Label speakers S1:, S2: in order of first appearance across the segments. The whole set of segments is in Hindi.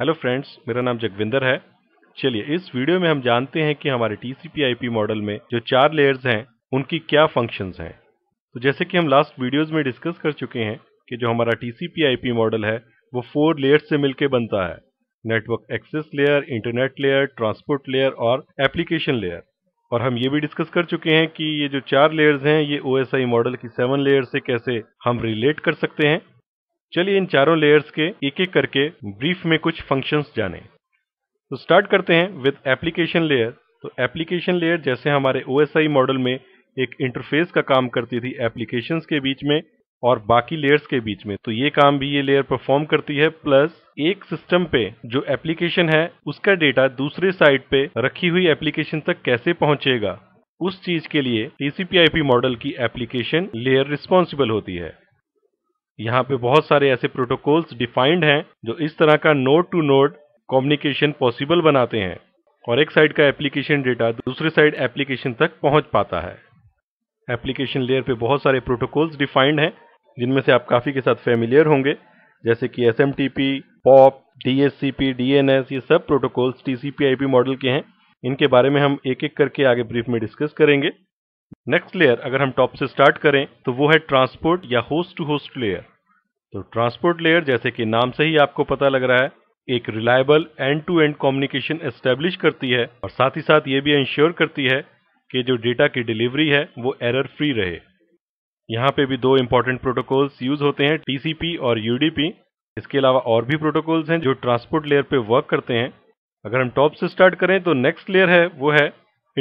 S1: हेलो फ्रेंड्स मेरा नाम जगविंदर है चलिए इस वीडियो में हम जानते हैं कि हमारे टीसीपी मॉडल में जो चार लेयर्स हैं उनकी क्या फंक्शंस हैं तो जैसे कि हम लास्ट वीडियोस में डिस्कस कर चुके हैं कि जो हमारा टीसीपी मॉडल है वो फोर लेयर्स से मिलकर बनता है network access layer internet layer transport layer और एप्लीकेशन लेयर और हम ये भी डिस्कस कर चुके हैं कि ये जो चार लेयर्स हैं ये ओ मॉडल की सेवन लेयर से कैसे हम रिलेट कर सकते हैं चलिए इन चारों लेयर्स के एक एक करके ब्रीफ में कुछ फंक्शंस जानें तो स्टार्ट करते हैं विद एप्लीकेशन लेयर तो एप्लीकेशन लेयर जैसे हमारे ओ मॉडल में एक इंटरफेस का काम करती थी एप्लीकेशन के बीच में और बाकी लेयर्स के बीच में तो ये काम भी ये लेयर परफॉर्म करती है प्लस एक सिस्टम पे जो एप्लीकेशन है उसका डेटा दूसरे साइड पे रखी हुई एप्लीकेशन तक कैसे पहुंचेगा उस चीज के लिए टीसीपीआईपी मॉडल की एप्लीकेशन लेयर रिस्पॉन्सिबल होती है यहाँ पे बहुत सारे ऐसे प्रोटोकॉल्स डिफाइंड हैं जो इस तरह का node to node communication possible बनाते हैं और एक साइड का एप्लीकेशन डेटा दूसरे साइड एप्लीकेशन तक पहुंच पाता है एप्लीकेशन लेयर पे बहुत सारे प्रोटोकॉल्स डिफाइंड हैं जिनमें से आप काफ़ी के साथ फेमिलियर होंगे जैसे कि S M T P POP D S C P D N S ये सब protocols T C P I P model के हैं इनके बारे में हम एक एक करके आगे ब्रीफ में डिस्कस करेंगे नेक्स्ट लेयर अगर हम टॉप से स्टार्ट करें तो वो है ट्रांसपोर्ट या होस्ट टू होस्ट लेयर तो ट्रांसपोर्ट लेयर जैसे कि नाम से ही आपको पता लग रहा है एक reliable end to end communication establish करती है और साथ ही साथ ये भी इंश्योर करती है कि जो डेटा की डिलीवरी है वो एरर फ्री रहे यहाँ पे भी दो इंपॉर्टेंट प्रोटोकॉल्स यूज होते हैं टीसीपी और यूडीपी इसके अलावा और भी प्रोटोकॉल्स हैं जो ट्रांसपोर्ट लेयर पे वर्क करते हैं अगर हम टॉप से स्टार्ट करें तो नेक्स्ट लेयर है वो है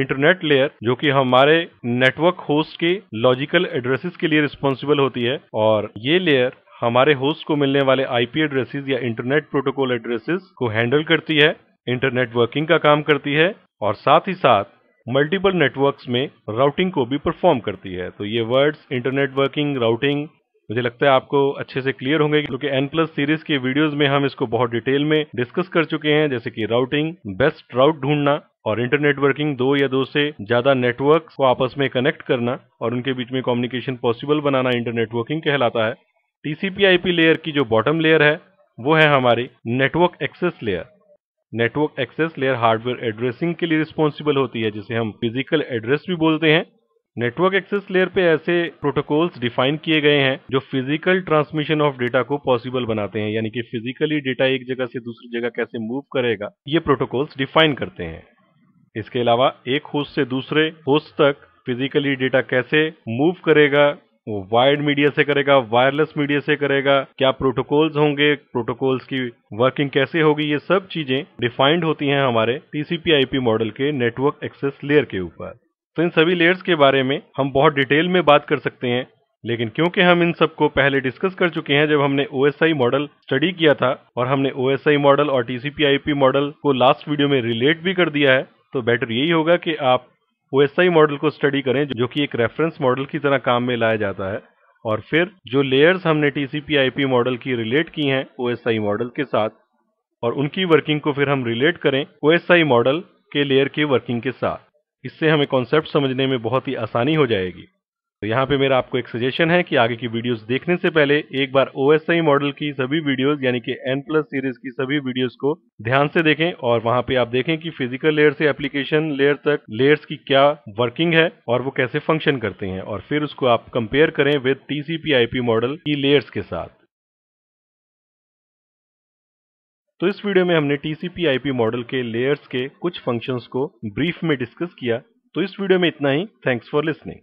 S1: इंटरनेट लेयर जो कि हमारे नेटवर्क होस्ट के लॉजिकल एड्रेसेस के लिए रिस्पॉन्सिबल होती है और ये लेयर हमारे होस्ट को मिलने वाले आईपी एड्रेसेस या इंटरनेट प्रोटोकॉल एड्रेसेस को हैंडल करती है इंटरनेट वर्किंग का काम करती है और साथ ही साथ मल्टीपल नेटवर्क्स में राउटिंग को भी परफॉर्म करती है तो ये वर्ड्स इंटरनेट वर्किंग राउटिंग मुझे लगता है आपको अच्छे से क्लियर होंगे क्योंकि एन प्लस सीरीज के वीडियोस में हम इसको बहुत डिटेल में डिस्कस कर चुके हैं जैसे कि राउटिंग बेस्ट राउट ढूंढना और इंटरनेट वर्किंग दो या दो से ज्यादा नेटवर्क को आपस में कनेक्ट करना और उनके बीच में कम्युनिकेशन पॉसिबल बनाना इंटरनेटवर्किंग कहलाता है टीसीपी आईपी लेयर की जो बॉटम लेयर है वो है हमारी network access layer network access layer hardware addressing के लिए रिस्पॉन्सिबल होती है जिसे हम फिजिकल एड्रेस भी बोलते हैं नेटवर्क एक्सेस लेयर पे ऐसे प्रोटोकॉल्स डिफाइन किए गए हैं जो फिजिकल ट्रांसमिशन ऑफ डेटा को पॉसिबल बनाते हैं यानी कि फिजिकली डेटा एक जगह से दूसरी जगह कैसे मूव करेगा ये प्रोटोकॉल्स डिफाइन करते हैं इसके अलावा एक होस्ट से दूसरे होस्ट तक फिजिकली डेटा कैसे मूव करेगा वो वायर्ड मीडिया से करेगा वायरलेस मीडिया से करेगा क्या प्रोटोकॉल्स होंगे प्रोटोकॉल्स की वर्किंग कैसे होगी ये सब चीजें डिफाइंड होती हैं हमारे टीसीपी आईपी मॉडल के नेटवर्क एक्सेस लेयर के ऊपर तो इन सभी लेयर्स के बारे में हम बहुत डिटेल में बात कर सकते हैं लेकिन क्योंकि हम इन सबको पहले डिस्कस कर चुके हैं जब हमने ओ मॉडल स्टडी किया था और हमने ओ मॉडल और टीसीपी मॉडल को लास्ट वीडियो में रिलेट भी कर दिया है तो बेटर यही होगा कि आप ओ मॉडल को स्टडी करें जो कि एक रेफरेंस मॉडल की तरह काम में लाया जाता है और फिर जो लेयर्स हमने टीसीपी मॉडल की रिलेट की हैं ओ मॉडल के साथ और उनकी वर्किंग को फिर हम रिलेट करें ओ मॉडल के लेयर के वर्किंग के साथ इससे हमें कॉन्सेप्ट समझने में बहुत ही आसानी हो जाएगी तो यहाँ पे मेरा आपको एक सजेशन है कि आगे की वीडियोस देखने से पहले एक बार ओ मॉडल की सभी वीडियोस यानी कि एन प्लस सीरीज की सभी वीडियोस को ध्यान से देखें और वहाँ पे आप देखें कि फिजिकल लेयर से एप्लीकेशन लेयर तक लेयर्स की क्या वर्किंग है और वो कैसे फंक्शन करते हैं और फिर उसको आप कंपेयर करें विद टीसीपी आईपी मॉडल की लेयर्स के साथ तो इस वीडियो में हमने टीसीपी आईपी मॉडल के लेयर्स के कुछ फंक्शंस को ब्रीफ में डिस्कस किया तो इस वीडियो में इतना ही थैंक्स फॉर लिसनिंग